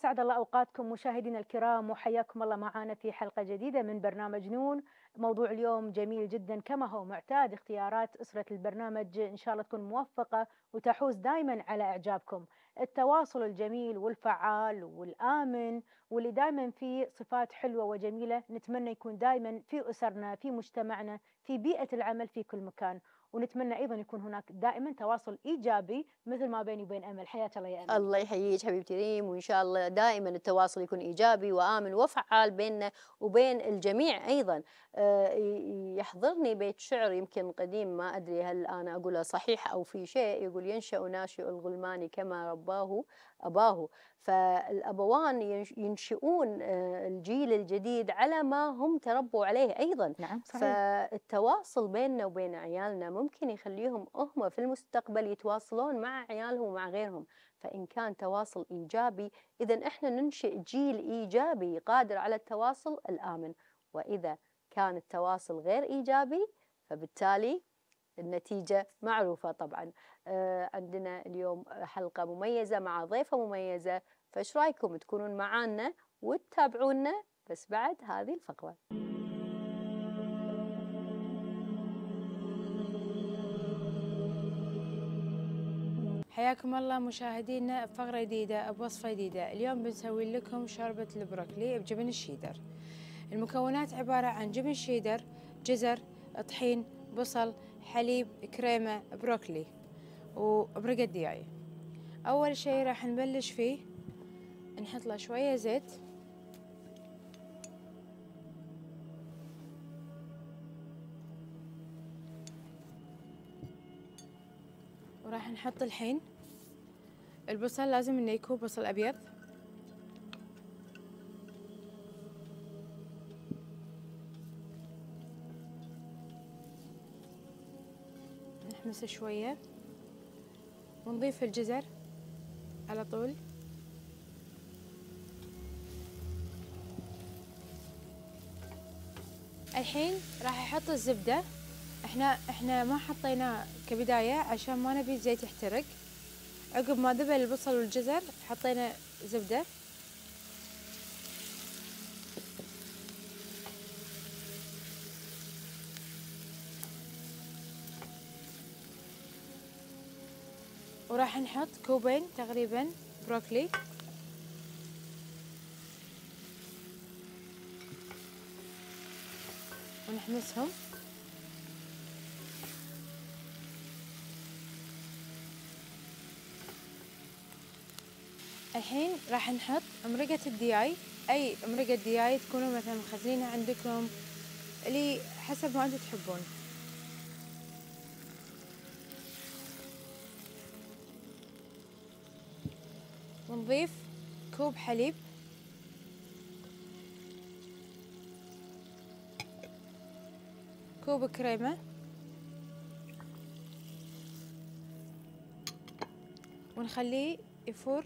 أسعد الله أوقاتكم مشاهدينا الكرام وحياكم الله معنا في حلقة جديدة من برنامج نون موضوع اليوم جميل جدا كما هو معتاد اختيارات أسرة البرنامج إن شاء الله تكون موفقة وتحوز دائما على إعجابكم التواصل الجميل والفعال والآمن واللي دائما فيه صفات حلوة وجميلة نتمنى يكون دائما في أسرنا في مجتمعنا في بيئة العمل في كل مكان ونتمنى ايضا يكون هناك دائما تواصل ايجابي مثل ما بيني وبين امل حياك الله يا امل الله يحييك حبيبتي ريم وان شاء الله دائما التواصل يكون ايجابي وامن وفعال بيننا وبين الجميع ايضا آه، يحضرني بيت شعر يمكن قديم ما ادري هل انا اقوله صحيح او في شيء يقول ينشا ناشئ الغلمان كما رباه اباه فالابوان ينشئون آه، الجيل الجديد على ما هم تربوا عليه ايضا نعم صحيح. فالتواصل بيننا وبين عيالنا ممكن يخليهم هم في المستقبل يتواصلون مع عيالهم ومع غيرهم فإن كان تواصل إيجابي إذا إحنا ننشئ جيل إيجابي قادر على التواصل الآمن وإذا كان التواصل غير إيجابي فبالتالي النتيجة معروفة طبعا آه، عندنا اليوم حلقة مميزة مع ضيفة مميزة فايش رايكم تكونون معانا وتتابعونا بس بعد هذه الفقرة حياكم الله مشاهدينا بفقرة جديدة بوصفة جديدة اليوم بنسوي لكم شوربة البروكلي بجبن الشيدر المكونات عبارة عن جبن شيدر جزر طحين بصل حليب كريمة بروكلي وبرقة دياي يعني. أول شي راح نبلش فيه نحط له شوية زيت وراح نحط الحين البصل لازم انه يكون بصل ابيض نحمسه شوية ونضيف الجزر على طول الحين راح احط الزبدة احنا احنا ما حطيناه كبداية عشان ما نبي الزيت يحترق عقب ما ذبل البصل والجزر حطينا زبدة نحط كوبين تقريبا بروكلي ونحمسهم الحين راح نحط مرقة الدياي أي مرقة دياي تكونوا مثلا مخزينة عندكم اللي حسب ما انتم تحبون نضيف كوب حليب كوب كريمة ونخليه يفور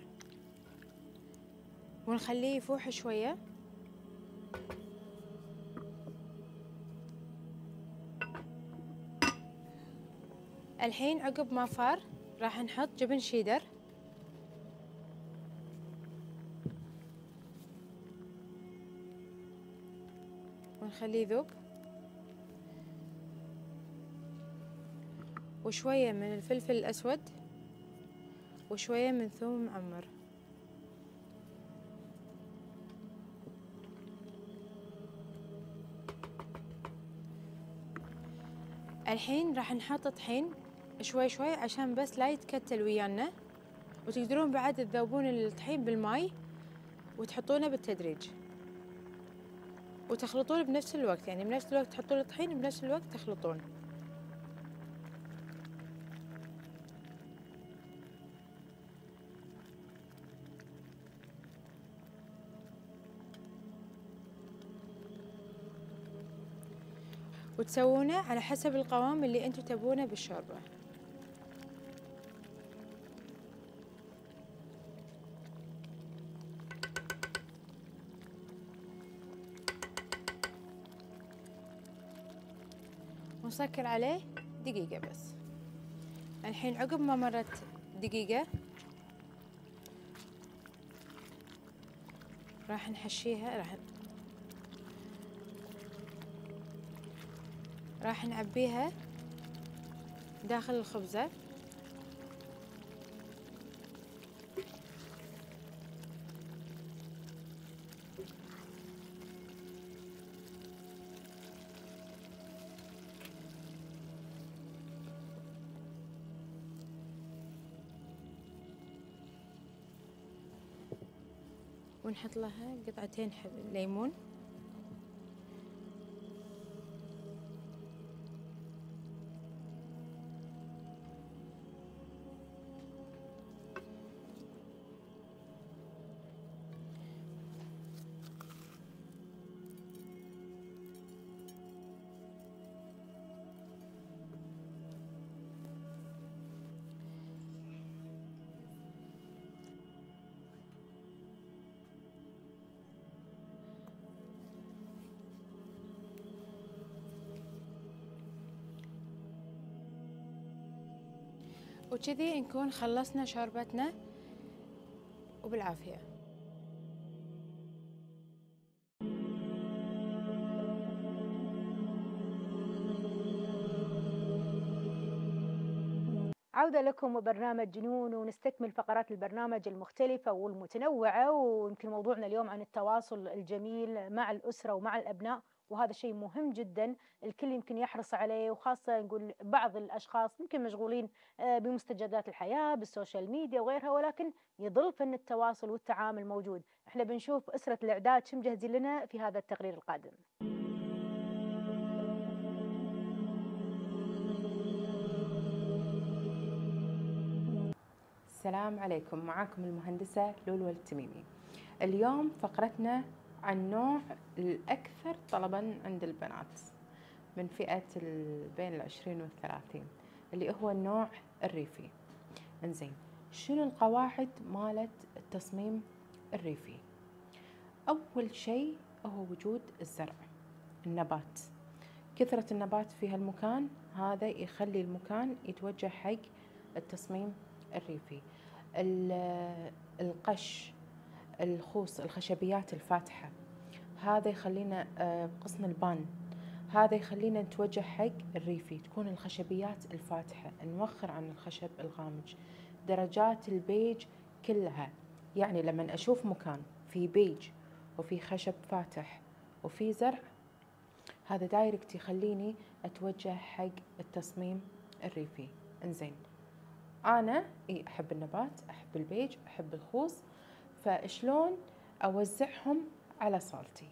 ونخليه يفوح شوية الحين عقب ما فار راح نحط جبن شيدر نخليه يذوب وشوية من الفلفل الأسود وشوية من ثوم معمر الحين راح نحط طحين شوي شوي عشان بس لا يتكتل ويانا وتقدرون بعد تذوبون الطحين بالماي وتحطونه بالتدريج وتخلطون بنفس الوقت يعني بنفس الوقت تحطون الطحين بنفس الوقت تخلطون وتسوونه على حسب القوام اللي انتم تبونه بالشوربه ومسكر عليه دقيقة بس الحين عقب ما مرت دقيقة راح نحشيها راح راح نعبيها داخل الخبزة ونحط لها قطعتين ليمون كذي نكون خلصنا شوربتنا وبالعافيه عودة لكم وبرنامج جنون ونستكمل فقرات البرنامج المختلفة والمتنوعة ويمكن موضوعنا اليوم عن التواصل الجميل مع الأسرة ومع الأبناء وهذا شيء مهم جدا الكل يمكن يحرص عليه وخاصه نقول بعض الاشخاص يمكن مشغولين آه، بمستجدات الحياه بالسوشيال ميديا وغيرها ولكن يظل فن التواصل والتعامل موجود احنا بنشوف اسره الاعداد شو مجهزين لنا في هذا التقرير القادم السلام عليكم معكم المهندسة لولو التميمي اليوم فقرتنا عن نوع الأكثر طلبا عند البنات من فئة بين العشرين والثلاثين اللي هو النوع الريفي انزين شنو القواعد مالت التصميم الريفي أول شيء هو وجود الزرع النبات كثرة النبات في هالمكان هذا يخلي المكان يتوجه حق التصميم الريفي القش الخوص الخشبيات الفاتحة هذا يخلينا آه، قصن البان هذا يخلينا نتوجه حق الريفي تكون الخشبيات الفاتحة نوخر عن الخشب الغامج درجات البيج كلها يعني لما أشوف مكان في بيج وفي خشب فاتح وفي زرع هذا دايركت يخليني أتوجه حق التصميم الريفي انزين أنا أحب النبات أحب البيج أحب الخوص فشلون اوزعهم على صالتي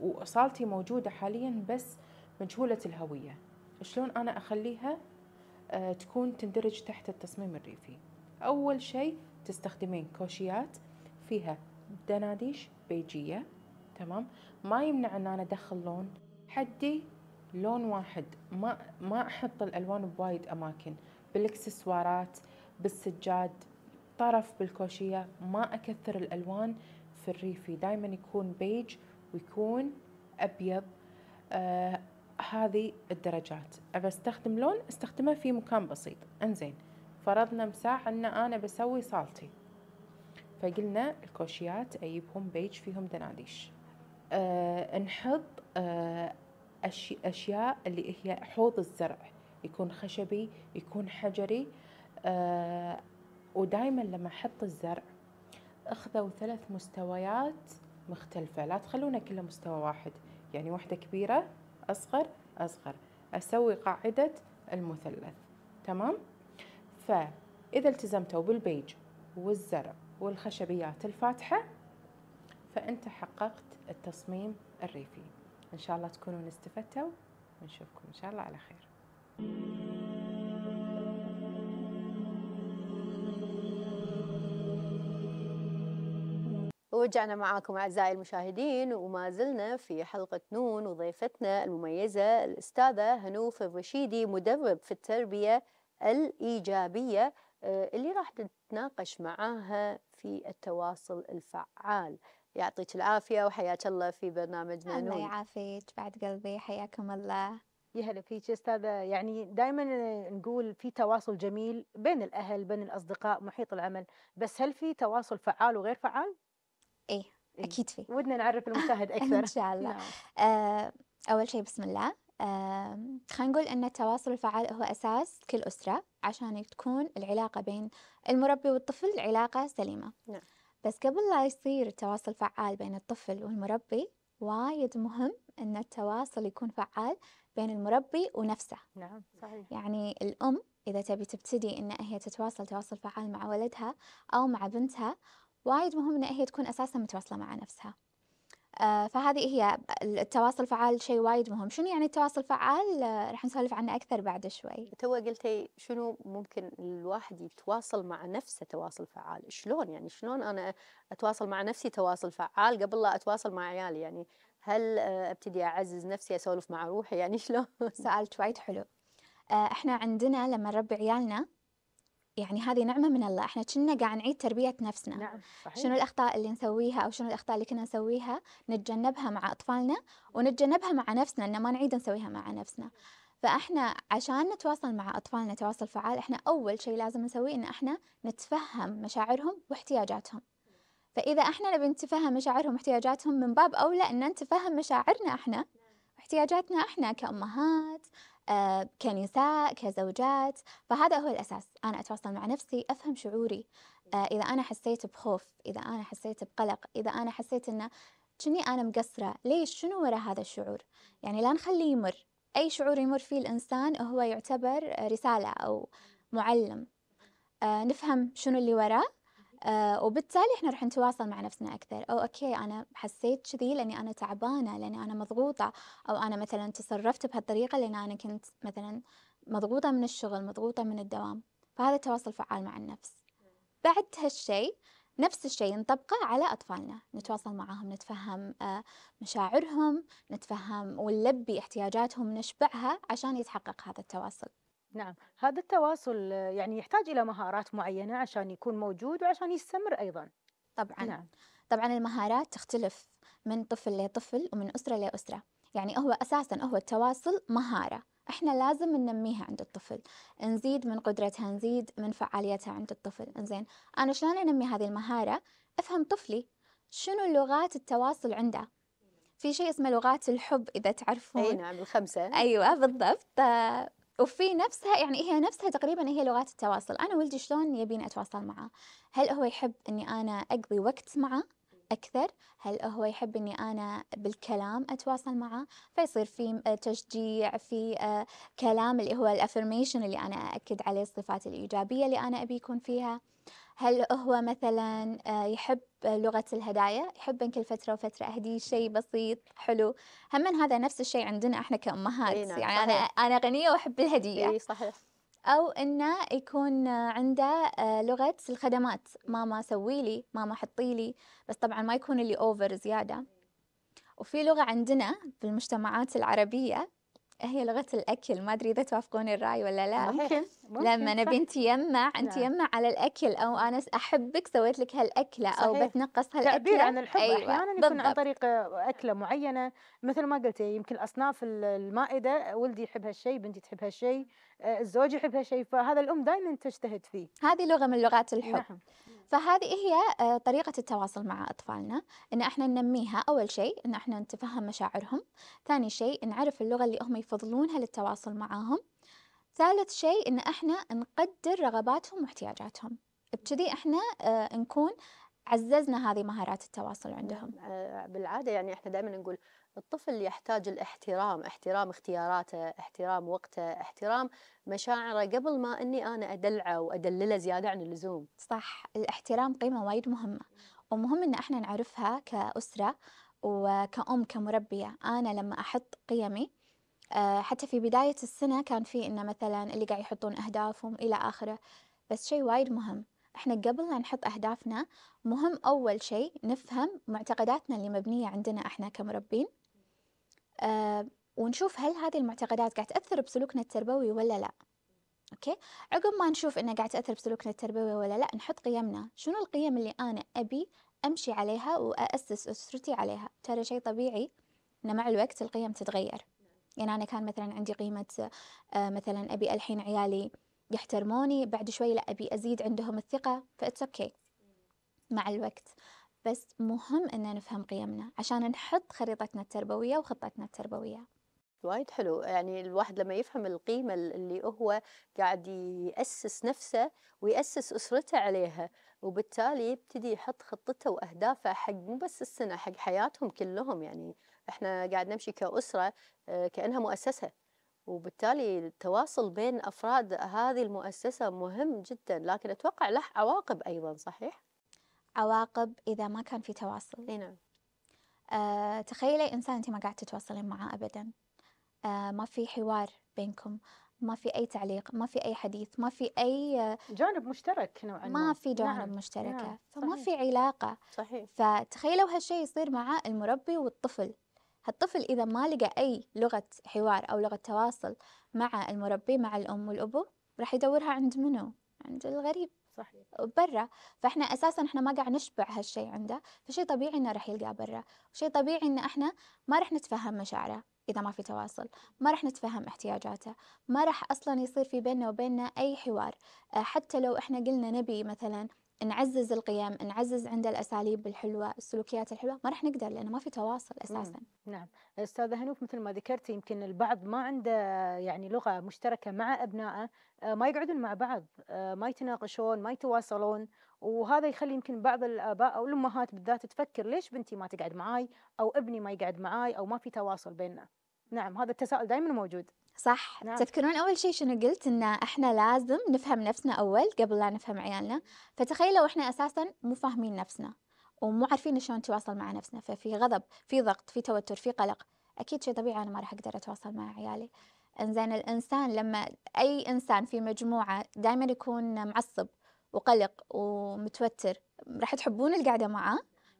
وصالتي موجوده حاليا بس مجهوله الهويه شلون انا اخليها آه، تكون تندرج تحت التصميم الريفي اول شيء تستخدمين كوشيات فيها دناديش بيجيه تمام ما يمنع ان انا ادخل لون حدي لون واحد ما ما احط الالوان بوايد اماكن بالاكسسوارات بالسجاد طرف بالكوشية ما أكثر الألوان في الريفي دايما يكون بيج ويكون أبيض آه هذه الدرجات أبى أستخدم لون استخدمه في مكان بسيط انزين فرضنا مساع أن أنا بسوي صالتي فقلنا الكوشيات أجيبهم بيج فيهم دناديش آه نحط آه أشياء اللي هي حوض الزرع يكون خشبي يكون حجري آه ودائما لما احط الزرع اخذوا ثلاث مستويات مختلفة لا تخلونه كله مستوى واحد يعني واحدة كبيرة أصغر أصغر أسوي قاعدة المثلث تمام فإذا التزمتوا بالبيج والزرع والخشبيات الفاتحة فأنت حققت التصميم الريفي إن شاء الله تكونون استفدتوا ونشوفكم إن شاء الله على خير ورجعنا معاكم أعزائي المشاهدين وما زلنا في حلقة نون وضيفتنا المميزة الأستاذة هنوف الرشيدي مدرب في التربية الإيجابية آه، اللي راح نتناقش معاها في التواصل الفعال يعطيك العافية وحياك الله في برنامجنا نون الله يعافيك بعد قلبي حياكم الله يا هلا فيك استاذه يعني دائما نقول في تواصل جميل بين الاهل بين الاصدقاء محيط العمل بس هل في تواصل فعال وغير فعال إيه،, ايه اكيد في ودنا نعرف المشاهد اكثر ان شاء الله نعم. آه اول شيء بسم الله آه خلينا نقول ان التواصل الفعال هو اساس كل اسره عشان تكون العلاقه بين المربي والطفل علاقه سليمه نعم. بس قبل لا يصير التواصل فعال بين الطفل والمربي وايد مهم ان التواصل يكون فعال بين المربي ونفسه نعم صحيح يعني الام اذا تبي تبتدي ان هي تتواصل تواصل فعال مع ولدها او مع بنتها وايد مهم إن هي تكون أساسا متواصلة مع نفسها آه، فهذه هي التواصل الفعال شيء وايد مهم شنو يعني التواصل الفعال آه، راح نسولف عنه أكثر بعد شوي تو قلتي شنو ممكن الواحد يتواصل مع نفسه تواصل فعال شلون يعني شلون أنا أتواصل مع نفسي تواصل فعال قبل لا أتواصل مع عيالي يعني هل آه، ابتدي اعزز نفسي اسولف مع روحي يعني شلون؟ سؤال وايد حلو. احنا عندنا لما نربي عيالنا يعني هذه نعمة من الله احنا كنا قاعد نعيد تربية نفسنا نعم صحيح. شنو الأخطاء اللي نسويها أو شنو الأخطاء اللي كنا نسويها نتجنبها مع أطفالنا ونتجنبها مع نفسنا إن ما نعيد نسويها مع نفسنا فاحنا عشان نتواصل مع أطفالنا تواصل فعال احنا أول شيء لازم نسويه إن احنا نتفهم مشاعرهم واحتياجاتهم فإذا احنا نبي نتفهم مشاعرهم واحتياجاتهم من باب أولى إن نتفهم مشاعرنا احنا واحتياجاتنا احنا كأمهات آه، كنساء كزوجات فهذا هو الأساس أنا أتواصل مع نفسي أفهم شعوري آه، إذا أنا حسيت بخوف إذا أنا حسيت بقلق إذا أنا حسيت أنه كني أنا مقصرة ليش شنو وراء هذا الشعور يعني لا نخليه يمر أي شعور يمر فيه الإنسان هو يعتبر رسالة أو معلم آه، نفهم شنو اللي وراه آه وبالتالي احنا راح نتواصل مع نفسنا اكثر او اوكي انا حسيت كذي لاني انا تعبانه لاني انا مضغوطه او انا مثلا تصرفت بهالطريقه لان انا كنت مثلا مضغوطه من الشغل مضغوطه من الدوام فهذا تواصل فعال مع النفس بعد هالشيء نفس الشيء نطبقه على أطفالنا نتواصل معهم نتفهم آه، مشاعرهم نتفهم ونلبي احتياجاتهم نشبعها عشان يتحقق هذا التواصل نعم هذا التواصل يعني يحتاج إلى مهارات معينة عشان يكون موجود وعشان يستمر أيضا طبعا نعم. طبعا المهارات تختلف من طفل لطفل ومن أسرة لأسرة يعني هو أساسا هو التواصل مهارة احنا لازم ننميها عند الطفل نزيد من قدرتها نزيد من فعاليتها عند الطفل انزين انا شلون انمي هذه المهاره افهم طفلي شنو لغات التواصل عنده في شيء اسمه لغات الحب اذا تعرفون اي نعم الخمسه ايوه بالضبط وفي نفسها يعني هي نفسها تقريبا هي لغات التواصل انا ولدي شلون يبيني اتواصل معه هل هو يحب اني انا اقضي وقت معه أكثر هل هو يحب أني أنا بالكلام أتواصل معه فيصير في آه، تشجيع في آه، كلام اللي هو الأفرميشن اللي أنا اكد عليه الصفات الإيجابية اللي أنا أبي يكون فيها هل هو مثلا آه، يحب لغة الهدايا يحب إن كل فترة وفترة أهدي شيء بسيط حلو هم من هذا نفس الشيء عندنا إحنا كأمهات نعم، يعني صحيح. أنا أنا غنية وأحب الهدية إيه صحيح أو إنه يكون عنده آه، لغة الخدمات ماما سوي لي ماما حطي لي بس طبعا ما يكون اللي أوفر زيادة وفي لغة عندنا بالمجتمعات العربية هي لغة الأكل ما أدري إذا توافقوني الرأي ولا لا ممكن لما انا بنتي يمع انت نعم. يمع على الاكل او انا احبك سويت لك هالاكله او بتنقص هالاكله تعبير عن الحب أيوة. احيانا يكون عن طريق آه، اكله معينه مثل ما قلتي يمكن اصناف المائده ولدي يحب هالشيء بنتي تحب هالشيء آه، الزوج يحب هالشيء فهذا الام دائما تجتهد فيه هذه لغه من لغات الحب نعم. فهذه هي آه، طريقة التواصل مع أطفالنا إن إحنا ننميها أول شيء إن إحنا نتفهم مشاعرهم ثاني شيء نعرف اللغة اللي هم يفضلونها للتواصل معاهم ثالث شيء إن إحنا نقدر رغباتهم واحتياجاتهم بكذي إحنا آه، نكون عززنا هذه مهارات التواصل عندهم نعم، آه، بالعاده يعني احنا دائما نقول الطفل يحتاج الاحترام احترام اختياراته احترام وقته احترام مشاعره قبل ما اني انا ادلعه وادلله زياده عن اللزوم صح الاحترام قيمه وايد مهمه ومهم ان احنا نعرفها كاسره وكأم كمربية أنا لما أحط قيمي آه، حتى في بداية السنة كان في إنه مثلا اللي قاعد يحطون أهدافهم إلى آخره بس شيء وايد مهم احنا قبل لا نحط أهدافنا مهم أول شيء نفهم معتقداتنا اللي مبنية عندنا احنا كمربين أه ونشوف هل هذه المعتقدات قاعد تأثر بسلوكنا التربوي ولا لا اوكي عقب ما نشوف انها قاعد تاثر بسلوكنا التربوي ولا لا نحط قيمنا شنو القيم اللي انا ابي امشي عليها واسس اسرتي عليها ترى شيء طبيعي ان مع الوقت القيم تتغير يعني أنا كان مثلا عندي قيمة آه، مثلا أبي الحين عيالي يحترموني بعد شوي لا أبي أزيد عندهم الثقة فإتس أوكي مع الوقت بس مهم أن نفهم قيمنا عشان نحط خريطتنا التربوية وخطتنا التربوية وايد حلو يعني الواحد لما يفهم القيمة اللي هو قاعد يأسس نفسه ويأسس أسرته عليها وبالتالي يبتدي يحط خطته وأهدافه حق مو بس السنة حق حياتهم كلهم يعني احنا قاعد نمشي كأسرة آه، كأنها مؤسسة وبالتالي التواصل بين أفراد هذه المؤسسة مهم جدا لكن أتوقع له عواقب أيضا صحيح؟ عواقب إذا ما كان في تواصل اي نعم أه تخيلي إنسان أنت ما قاعد تتواصلين معه أبدا أه ما في حوار بينكم ما في أي تعليق ما في أي حديث ما في أي آه، جانب مشترك نوعا ما ما في جانب نعم. مشتركة نعم. فما صحيح. في علاقة صحيح فتخيلوا هالشيء يصير مع المربي والطفل هالطفل إذا ما لقى أي لغة حوار أو لغة تواصل مع المربي مع الأم والأبو راح يدورها عند منو؟ عند الغريب صحيح برا فاحنا اساسا احنا ما قاعد نشبع هالشيء عنده فشيء طبيعي انه راح يلقاه برا وشيء طبيعي ان احنا ما راح نتفهم مشاعره اذا ما في تواصل ما راح نتفهم احتياجاته ما راح اصلا يصير في بيننا وبيننا اي حوار آه، حتى لو احنا قلنا نبي مثلا نعزز القيم نعزز عند الاساليب الحلوه السلوكيات الحلوه ما راح نقدر لانه ما في تواصل اساسا مم. نعم استاذه هنوف مثل ما ذكرتي يمكن البعض ما عنده يعني لغه مشتركه مع ابنائه آه، ما يقعدون مع بعض آه، ما يتناقشون ما يتواصلون وهذا يخلي يمكن بعض الاباء او الامهات بالذات تفكر ليش بنتي ما تقعد معاي او ابني ما يقعد معاي او ما في تواصل بيننا نعم هذا التساؤل دائما موجود صح نعم. تذكرون اول شيء شنو قلت ان احنا لازم نفهم نفسنا اول قبل لا نفهم عيالنا فتخيلوا احنا اساسا مو فاهمين نفسنا ومو عارفين شلون نتواصل مع نفسنا ففي غضب في ضغط في توتر في قلق اكيد شيء طبيعي انا ما راح اقدر اتواصل مع عيالي انزين الانسان لما اي انسان في مجموعه دائما يكون معصب وقلق ومتوتر راح تحبون القعده معاه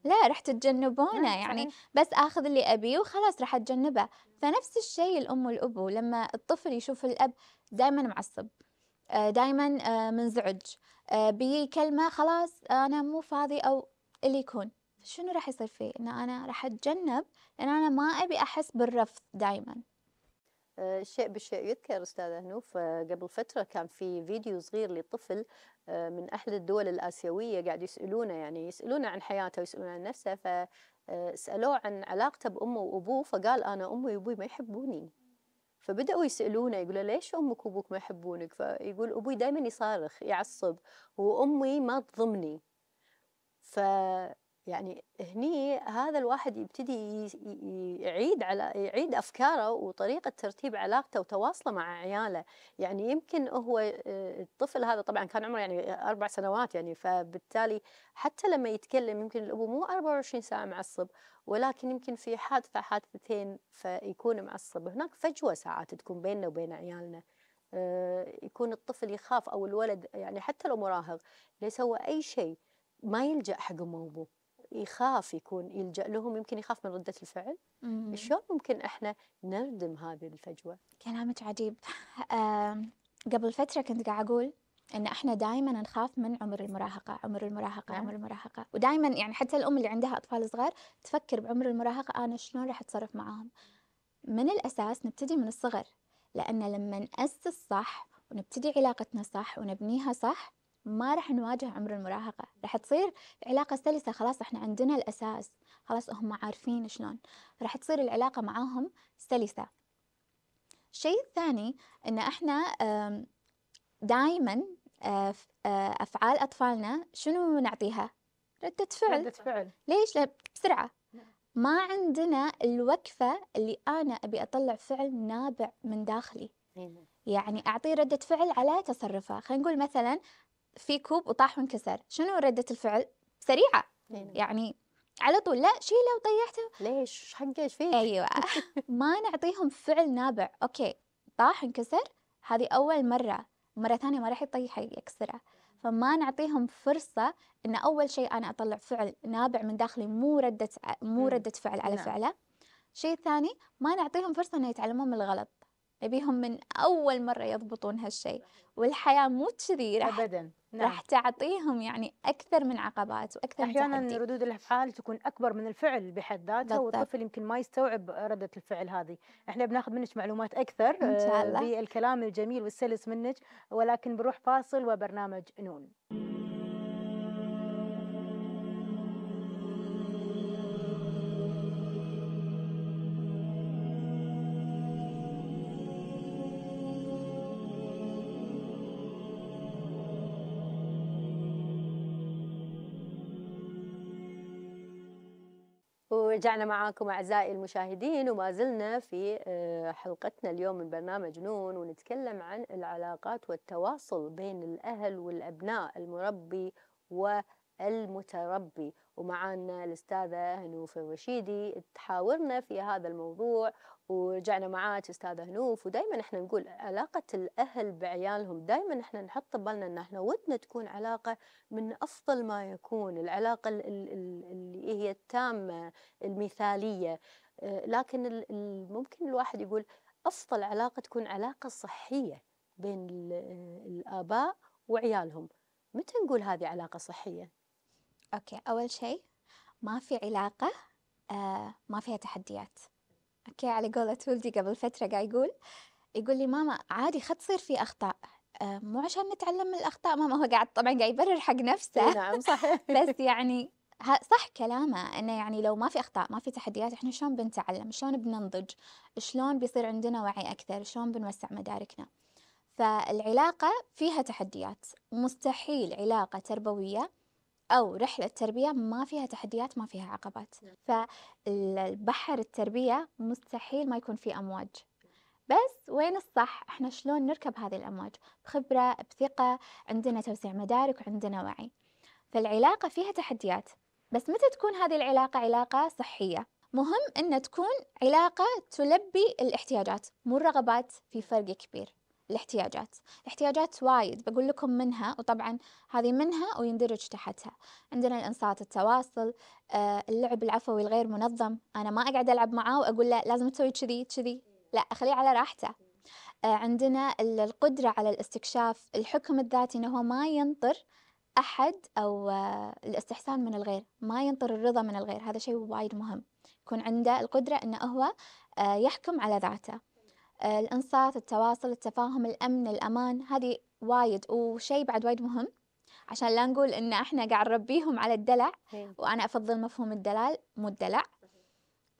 لا راح تتجنبونه يعني بس اخذ اللي ابيه وخلاص راح اتجنبه فنفس الشيء الام والابو لما الطفل يشوف الاب دائما معصب آه، دائما آه، منزعج آه، بكلمه خلاص انا مو فاضي او اللي يكون شنو راح يصير فيه ان انا راح اتجنب لان انا ما ابي احس بالرفض دائما آه، شيء بشيء يذكر استاذه هنوف آه، قبل فتره كان في فيديو صغير لطفل آه، من احد الدول الاسيويه قاعد يسالونه يعني يسالونه عن حياته ويسالونه عن نفسه فسالوه عن علاقته بامه وابوه فقال انا امي وابوي ما يحبوني فبدأوا يسألونه يقولوا ليش أمك وأبوك ما يحبونك فيقول أبوي دائما يصارخ يعصب وأمي ما تضمني ف يعني هني هذا الواحد يبتدي يعيد على يعيد افكاره وطريقه ترتيب علاقته وتواصله مع عياله، يعني يمكن هو آه، الطفل هذا طبعا كان عمره يعني اربع سنوات يعني فبالتالي حتى لما يتكلم يمكن الابو مو 24 ساعه معصب ولكن يمكن في حادثه حادثتين فيكون معصب، هناك فجوه ساعات تكون بيننا وبين عيالنا. آه، يكون الطفل يخاف او الولد يعني حتى لو مراهق ليس يسوى اي شيء ما يلجا حق امه وابوه يخاف يكون يلجأ لهم يمكن يخاف من ردة الفعل شلون ممكن احنا نردم هذه الفجوة كلامك عجيب آه قبل فترة كنت قاعد أقول ان احنا دائما نخاف من عمر المراهقه عمر المراهقه نعم. عمر المراهقه ودائما يعني حتى الام اللي عندها اطفال صغار تفكر بعمر المراهقه انا شلون راح اتصرف معاهم من الاساس نبتدي من الصغر لان لما ناسس صح ونبتدي علاقتنا صح ونبنيها صح ما راح نواجه عمر المراهقة راح تصير علاقة سلسة خلاص احنا عندنا الأساس خلاص هم عارفين شلون راح تصير العلاقة معاهم سلسة الشيء الثاني ان احنا دائما آه، آه، افعال اطفالنا شنو نعطيها ردة فعل ردة فعل ليش لا بسرعة نعم. ما عندنا الوقفة اللي انا ابي اطلع فعل نابع من داخلي إيه. يعني اعطيه ردة فعل على تصرفه خلينا نقول مثلا في كوب وطاح وانكسر شنو ردة الفعل سريعة يعني على طول لا شيله وطيحته ليش حقه ايش فيك ايوه ما نعطيهم فعل نابع اوكي طاح انكسر هذه اول مره مرة ثانية ما راح يطيح يكسره فما نعطيهم فرصة ان اول شيء انا اطلع فعل نابع من داخلي مو ردة مو ردة فعل على نعم. فعله شيء ثاني ما نعطيهم فرصة انه يتعلمون من الغلط نبيهم من أول مرة يضبطون هالشيء والحياة مو كذي أبدا نعم. راح تعطيهم يعني أكثر من عقبات وأكثر أحيانا من ردود الأفعال تكون أكبر من الفعل بحد ذاته والطفل يمكن ما يستوعب ردة الفعل هذه إحنا بناخذ منك معلومات أكثر إن شاء آه، الله بالكلام الجميل والسلس منك ولكن بروح فاصل وبرنامج نون رجعنا معاكم أعزائي المشاهدين وما زلنا في آه، حلقتنا اليوم من برنامج نون ونتكلم عن العلاقات والتواصل بين الأهل والأبناء المربي المتربي ومعانا الأستاذة هنوف الرشيدي تحاورنا في هذا الموضوع ورجعنا معاك أستاذة هنوف ودائما احنا نقول علاقة الأهل بعيالهم دائما احنا نحط بالنا ان احنا ودنا تكون علاقة من أفضل ما يكون العلاقة اللي هي التامة المثالية لكن ممكن الواحد يقول أفضل علاقة تكون علاقة صحية بين الآباء وعيالهم متى نقول هذه علاقة صحية؟ اوكي اول شيء ما في علاقه آه ما فيها تحديات اوكي على قولة ولدي قبل فتره قاعد يقول يقول لي ماما عادي خد تصير في اخطاء آه مو عشان نتعلم من الاخطاء ماما هو قاعد طبعا قاعد يبرر حق نفسه نعم صحيح بس يعني صح كلامه انه يعني لو ما في اخطاء ما في تحديات احنا شلون بنتعلم شلون بننضج شلون بيصير عندنا وعي اكثر شلون بنوسع مداركنا فالعلاقه فيها تحديات مستحيل علاقه تربويه أو رحلة تربية ما فيها تحديات ما فيها عقبات نعم. فالبحر التربية مستحيل ما يكون فيه أمواج بس وين الصح احنا شلون نركب هذه الأمواج بخبرة بثقة عندنا توسيع مدارك وعندنا وعي فالعلاقة فيها تحديات بس متى تكون هذه العلاقة علاقة صحية مهم أن تكون علاقة تلبي الاحتياجات مو الرغبات في فرق كبير الاحتياجات الاحتياجات وايد بقول لكم منها وطبعا هذه منها ويندرج تحتها عندنا الانصات التواصل آه، اللعب العفوي الغير منظم انا ما اقعد العب معاه واقول له لازم تسوي كذي كذي لا اخليه على راحته آه، عندنا القدرة على الاستكشاف الحكم الذاتي انه هو ما ينطر احد او آه، الاستحسان من الغير ما ينطر الرضا من الغير هذا شيء وايد مهم يكون عنده القدرة انه هو يحكم على ذاته آه، الانصات التواصل التفاهم الامن الامان هذه وايد وشيء بعد وايد مهم عشان لا نقول ان احنا قاعد نربيهم على الدلع إيه. وانا افضل مفهوم الدلال مو الدلع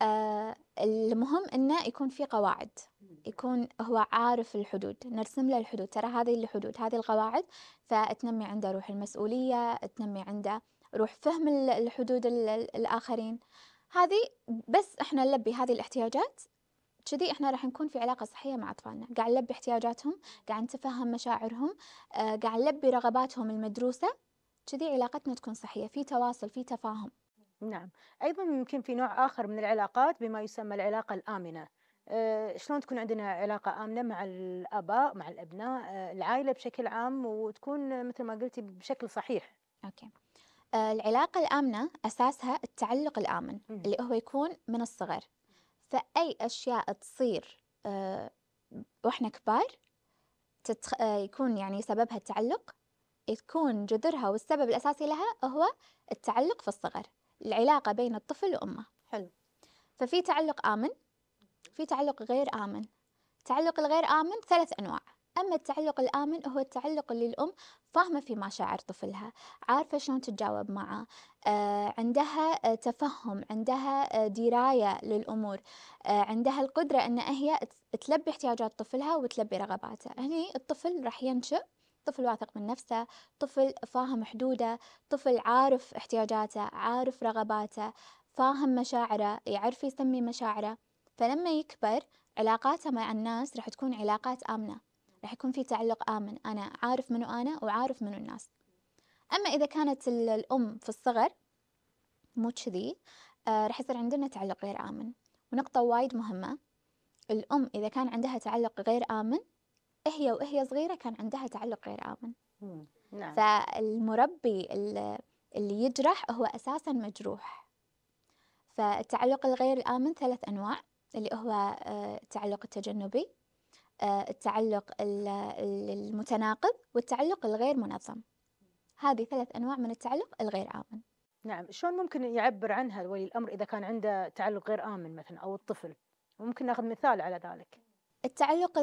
آه، المهم انه يكون في قواعد يكون هو عارف الحدود نرسم له الحدود ترى هذه الحدود هذه القواعد فتنمي عنده روح المسؤوليه تنمي عنده روح فهم الحدود الاخرين هذه بس احنا نلبي هذه الاحتياجات كذي احنا راح نكون في علاقه صحيه مع اطفالنا قاعد نلبي احتياجاتهم قاعد نتفهم مشاعرهم آه، قاعد نلبي رغباتهم المدروسه كذي علاقتنا تكون صحيه في تواصل في تفاهم نعم ايضا يمكن في نوع اخر من العلاقات بما يسمى العلاقه الامنه آه، شلون تكون عندنا علاقة آمنة مع الآباء مع الأبناء آه، العائلة بشكل عام وتكون مثل ما قلتي بشكل صحيح أوكي العلاقة الآمنة أساسها التعلق الآمن اللي هو يكون من الصغر فأي أشياء تصير آه، وإحنا كبار تتخ... آه، يكون يعني سببها التعلق يكون جذرها والسبب الأساسي لها هو التعلق في الصغر العلاقة بين الطفل وأمه حلو ففي تعلق آمن في تعلق غير آمن تعلق الغير آمن ثلاث أنواع أما التعلق الآمن هو التعلق اللي الأم فاهمة في مشاعر طفلها عارفة شلون تتجاوب معه آه، عندها آه، تفهم عندها آه، دراية للأمور عندها القدرة أن هي تلبي احتياجات طفلها وتلبي رغباته هني الطفل راح ينشئ طفل واثق من نفسه طفل فاهم حدوده طفل عارف احتياجاته عارف رغباته فاهم مشاعره يعرف يسمي مشاعره فلما يكبر علاقاته مع الناس راح تكون علاقات آمنة راح يكون في تعلق آمن أنا عارف منو أنا وعارف منو الناس أما إذا كانت الأم في الصغر مو كذي آه، راح يصير عندنا تعلق غير آمن ونقطة وايد مهمة الأم إذا كان عندها تعلق غير آمن هي وهي صغيرة كان عندها تعلق غير آمن نعم. فالمربي اللي يجرح هو أساسا مجروح فالتعلق الغير الآمن ثلاث أنواع اللي هو التعلق آه، التجنبي آه، التعلق المتناقض والتعلق الغير منظم هذه ثلاث أنواع من التعلق الغير آمن نعم شلون ممكن يعبر عنها ولي الأمر إذا كان عنده تعلق غير آمن مثلا أو الطفل ممكن ناخذ مثال على ذلك التعلق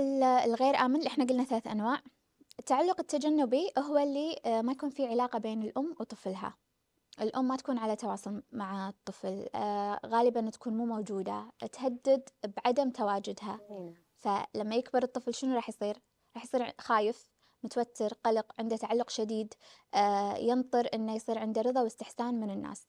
الغير آمن اللي احنا قلنا ثلاث أنواع التعلق التجنبي هو اللي آه، ما يكون في علاقة بين الأم وطفلها الأم ما تكون على تواصل مع الطفل آه، غالبا تكون مو موجودة تهدد بعدم تواجدها نعم. فلما يكبر الطفل شنو راح يصير راح يصير خايف متوتر قلق عنده تعلق شديد آه، ينطر انه يصير عنده رضا واستحسان من الناس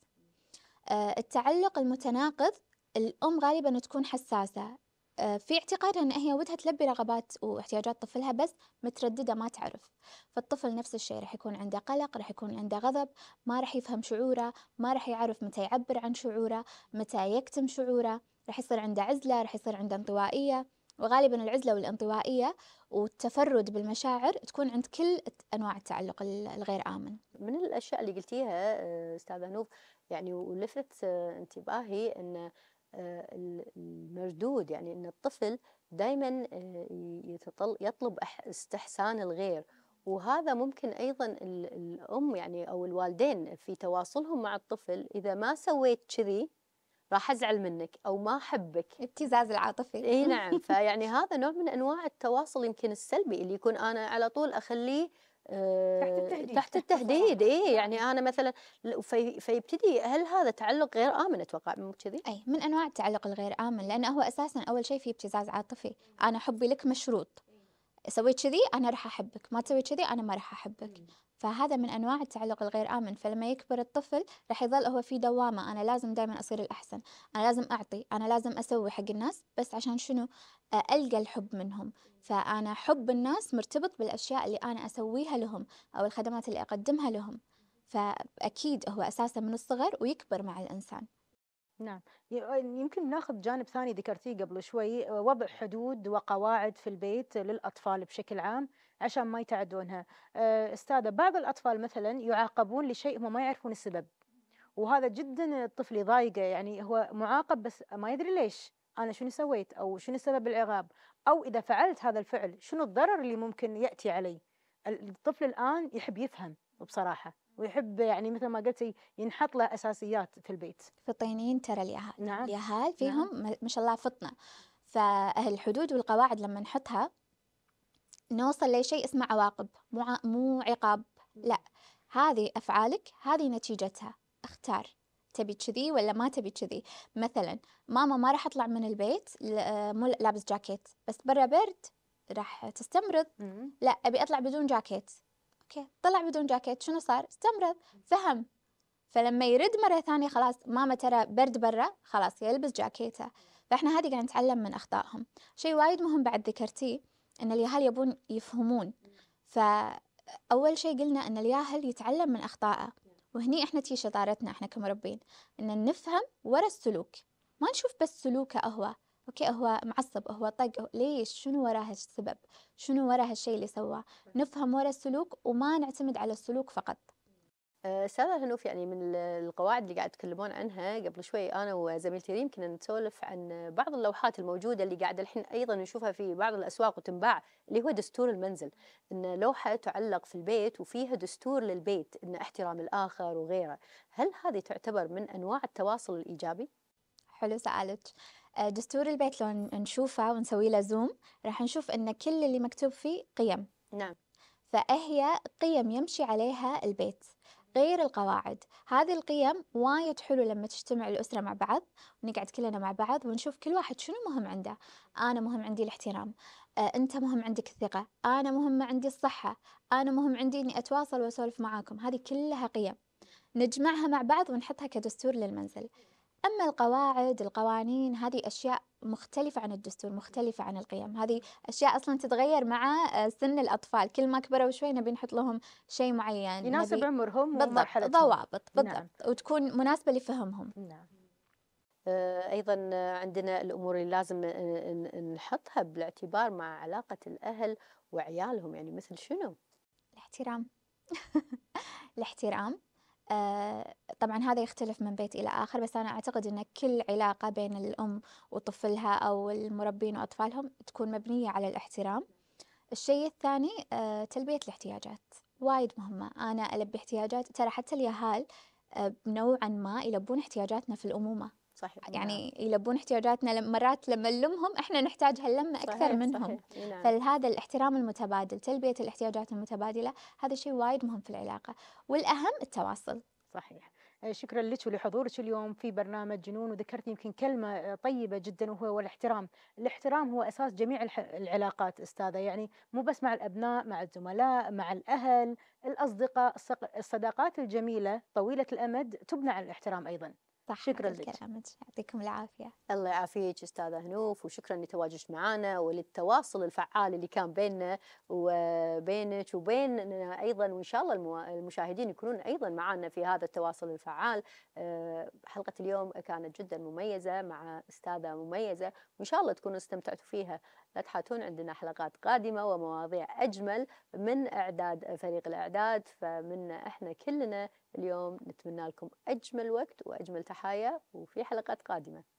آه، التعلق المتناقض الام غالبا تكون حساسه آه، في اعتقادها ان هي ودها تلبي رغبات واحتياجات طفلها بس متردده ما تعرف فالطفل نفس الشيء راح يكون عنده قلق راح يكون عنده غضب ما راح يفهم شعوره ما راح يعرف متى يعبر عن شعوره متى يكتم شعوره راح يصير عنده عزله راح يصير عنده انطوائيه وغالبا العزلة والانطوائية والتفرد بالمشاعر تكون عند كل أنواع التعلق الغير آمن من الأشياء اللي قلتيها آه، أستاذة نوف يعني ولفت آه، انتباهي أن آه، المردود يعني أن الطفل دائما يطلب استحسان الغير وهذا ممكن ايضا الام يعني او الوالدين في تواصلهم مع الطفل اذا ما سويت كذي راح ازعل منك او ما احبك ابتزاز العاطفي اي نعم فيعني هذا نوع من انواع التواصل يمكن السلبي اللي يكون انا على طول اخليه آه، تحت التهديد تحت التهديد اي يعني انا مثلا في فيبتدي هل هذا تعلق غير امن اتوقع مو كذي؟ اي من انواع التعلق الغير امن لانه هو اساسا اول شيء في ابتزاز عاطفي، انا حبي لك مشروط سويت كذي انا راح احبك ما تسوي كذي انا ما راح احبك فهذا من انواع التعلق الغير امن فلما يكبر الطفل راح يظل هو في دوامه انا لازم دائما اصير الاحسن انا لازم اعطي انا لازم اسوي حق الناس بس عشان شنو القى الحب منهم فانا حب الناس مرتبط بالاشياء اللي انا اسويها لهم او الخدمات اللي اقدمها لهم فاكيد هو اساسا من الصغر ويكبر مع الانسان نعم يمكن ناخذ جانب ثاني ذكرتيه قبل شوي وضع حدود وقواعد في البيت للأطفال بشكل عام عشان ما يتعدونها آه، أستاذة بعض الأطفال مثلا يعاقبون لشيء هم ما يعرفون السبب وهذا جدا الطفل يضايقه يعني هو معاقب بس ما يدري ليش أنا شنو سويت أو شنو سبب العقاب أو إذا فعلت هذا الفعل شنو الضرر اللي ممكن يأتي علي الطفل الآن يحب يفهم بصراحة ويحب يعني مثل ما قلتي ينحط له اساسيات في البيت فطينيين ترى اليهال نعم اليهال فيهم نعم. ما شاء الله فطنه فالحدود والقواعد لما نحطها نوصل لشيء اسمه عواقب مو مو عقاب لا هذه افعالك هذه نتيجتها اختار تبي كذي ولا ما تبي كذي مثلا ماما ما راح اطلع من البيت مو لابس جاكيت بس برا برد راح تستمرض لا ابي اطلع بدون جاكيت اوكي طلع بدون جاكيت شنو صار استمرض فهم فلما يرد مرة ثانية خلاص ماما ترى برد برا خلاص يلبس جاكيته فاحنا هذه قاعد نتعلم من اخطائهم شيء وايد مهم بعد ذكرتيه ان اليهال يبون يفهمون فاول شيء قلنا ان الياهل يتعلم من اخطائه وهني احنا تي شطارتنا احنا كمربين ان نفهم ورا السلوك ما نشوف بس سلوكه اهو اوكي هو معصب هو طق ليش شنو وراء السبب شنو وراء الشيء اللي سواه نفهم ورا السلوك وما نعتمد على السلوك فقط استاذه هنوف يعني من القواعد اللي قاعد تتكلمون عنها قبل شوي انا وزميلتي ريم كنا نسولف عن بعض اللوحات الموجوده اللي قاعده الحين ايضا نشوفها في بعض الاسواق وتنباع اللي هو دستور المنزل ان لوحه تعلق في البيت وفيها دستور للبيت ان احترام الاخر وغيره هل هذه تعتبر من انواع التواصل الايجابي حلو سؤالك آه، دستور البيت لو نشوفه ونسوي له زوم راح نشوف ان كل اللي مكتوب فيه قيم نعم فأهي قيم يمشي عليها البيت غير القواعد هذه القيم وايد حلو لما تجتمع الأسرة مع بعض ونقعد كلنا مع بعض ونشوف كل واحد شنو مهم عنده أنا مهم عندي الاحترام آه، أنت مهم عندك الثقة أنا مهم عندي الصحة أنا مهم عندي أني أتواصل وأسولف معاكم هذه كلها قيم نجمعها مع بعض ونحطها كدستور للمنزل أما القواعد القوانين هذه أشياء مختلفة عن الدستور مختلفة عن القيم هذه أشياء أصلا تتغير مع آه، سن الأطفال كل ما كبروا شوي نبي نحط لهم شيء معين يناسب عمرهم بالضبط ضوابط بالضبط نعم. وتكون مناسبة لفهمهم نعم آه، ايضا آه، عندنا الامور اللي لازم نحطها بالاعتبار مع علاقه الاهل وعيالهم يعني مثل شنو الاحترام الاحترام طبعا هذا يختلف من بيت إلى آخر بس أنا أعتقد أن كل علاقة بين الأم وطفلها أو المربين وأطفالهم تكون مبنية على الاحترام الشيء الثاني آه، تلبية الاحتياجات وايد مهمة أنا ألبي احتياجات ترى حتى اليهال آه، نوعا ما يلبون احتياجاتنا في الأمومة صحيح يعني نعم. يلبون احتياجاتنا مرات لما نلمهم احنا نحتاج هاللمه اكثر صحيح منهم صحيح. نعم. فهذا الاحترام المتبادل تلبيه الاحتياجات المتبادله هذا شيء وايد مهم في العلاقه والاهم التواصل صحيح أه، شكرا لك ولحضورك اليوم في برنامج جنون وذكرت يمكن كلمة طيبة جدا وهو الاحترام الاحترام هو أساس جميع العلاقات أستاذة يعني مو بس مع الأبناء مع الزملاء مع الأهل الأصدقاء الصداقات الجميلة طويلة الأمد تبنى على الاحترام أيضا صح شكرا لك يعطيكم العافيه الله يعافيك استاذه هنوف وشكرا لتواجدك معنا وللتواصل الفعال اللي كان بيننا وبينك وبيننا ايضا وان شاء الله المشاهدين يكونون ايضا معنا في هذا التواصل الفعال آه، حلقه اليوم كانت جدا مميزه مع استاذه مميزه وان شاء الله تكونوا استمتعتوا فيها لا تحاتون عندنا حلقات قادمة ومواضيع أجمل من إعداد فريق الإعداد فمنا إحنا كلنا اليوم نتمنى لكم أجمل وقت وأجمل تحايا وفي حلقات قادمة